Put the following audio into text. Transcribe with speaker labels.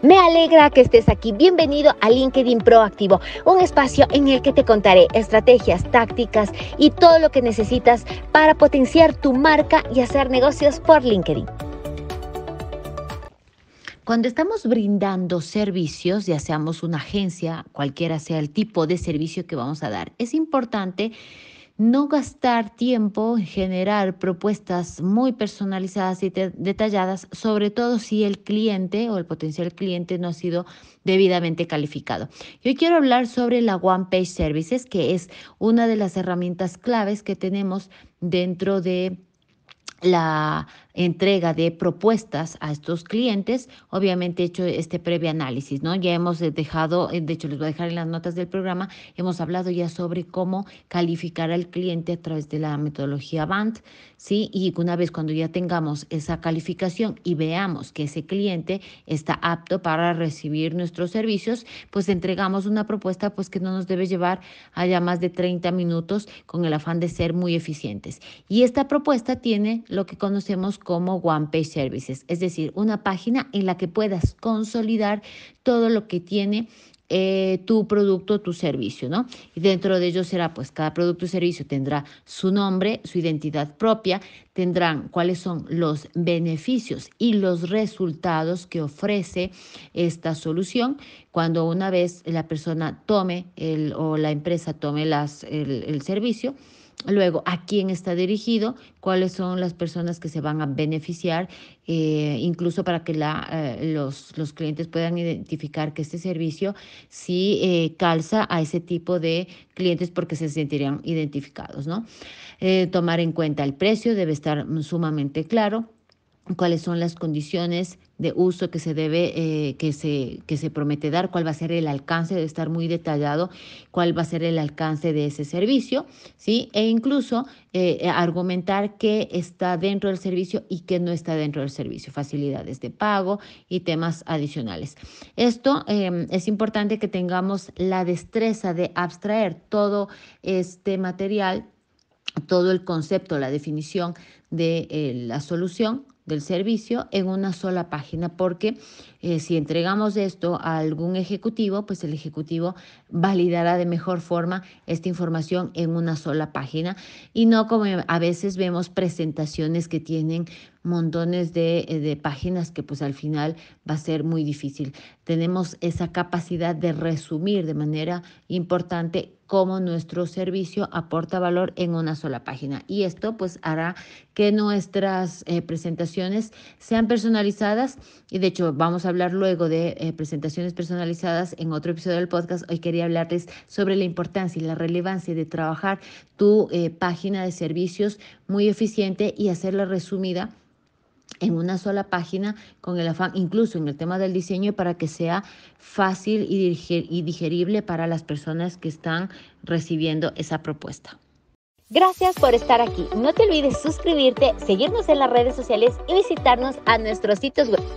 Speaker 1: Me alegra que estés aquí. Bienvenido a LinkedIn Proactivo, un espacio en el que te contaré estrategias, tácticas y todo lo que necesitas para potenciar tu marca y hacer negocios por LinkedIn. Cuando estamos brindando servicios, ya seamos una agencia, cualquiera sea el tipo de servicio que vamos a dar, es importante no gastar tiempo en generar propuestas muy personalizadas y detalladas, sobre todo si el cliente o el potencial cliente no ha sido debidamente calificado. Yo quiero hablar sobre la One Page Services, que es una de las herramientas claves que tenemos dentro de la entrega de propuestas a estos clientes, obviamente hecho este previo análisis, ¿no? Ya hemos eh, dejado, eh, de hecho les voy a dejar en las notas del programa, hemos hablado ya sobre cómo calificar al cliente a través de la metodología BANT, ¿sí? Y una vez cuando ya tengamos esa calificación y veamos que ese cliente está apto para recibir nuestros servicios, pues entregamos una propuesta pues que no nos debe llevar allá más de 30 minutos con el afán de ser muy eficientes. Y esta propuesta tiene lo que conocemos como One Services, es decir, una página en la que puedas consolidar todo lo que tiene eh, tu producto, tu servicio, ¿no? Y dentro de ello será, pues, cada producto o servicio tendrá su nombre, su identidad propia, tendrán cuáles son los beneficios y los resultados que ofrece esta solución. Cuando una vez la persona tome el, o la empresa tome las, el, el servicio, Luego, ¿a quién está dirigido? ¿Cuáles son las personas que se van a beneficiar? Eh, incluso para que eh, los, clientes puedan identificar que este servicio sí eh, calza a ese tipo de clientes porque se sentirían identificados, ¿no? tomar en cuenta el precio debe estar sumamente claro cuáles son las condiciones de uso que se debe, eh, que, se, se promete dar, cuál va a ser el alcance, debe estar muy detallado cuál va a ser el alcance de ese servicio, ¿sí? E incluso eh, argumentar qué está dentro del servicio y qué no está dentro del servicio, facilidades de pago y temas adicionales. Esto em, es importante que tengamos la destreza de abstraer todo este material, todo el concepto, la definición de eh, la solución del servicio en una sola página, porque eh, si entregamos esto a algún ejecutivo, pues el ejecutivo validará de mejor forma esta información en una sola página y no como a veces vemos presentaciones que tienen montones de, eh, de páginas que pues al final va a ser muy difícil. Tenemos esa capacidad de resumir de manera importante cómo nuestro servicio aporta valor en una sola página. Y esto pues hará que nuestras eh, presentaciones sean personalizadas y de hecho vamos a hablar luego de eh, presentaciones personalizadas en otro episodio del podcast. Hoy quería hablarles sobre la importancia y la relevancia de trabajar tu eh, página de servicios muy eficiente y hacerla resumida en una sola página con el afán, incluso en el tema del diseño, para que sea fácil y digerible para las personas que están recibiendo esa propuesta. Gracias por estar aquí. No te olvides suscribirte, seguirnos en las redes sociales y visitarnos a nuestros sitios web.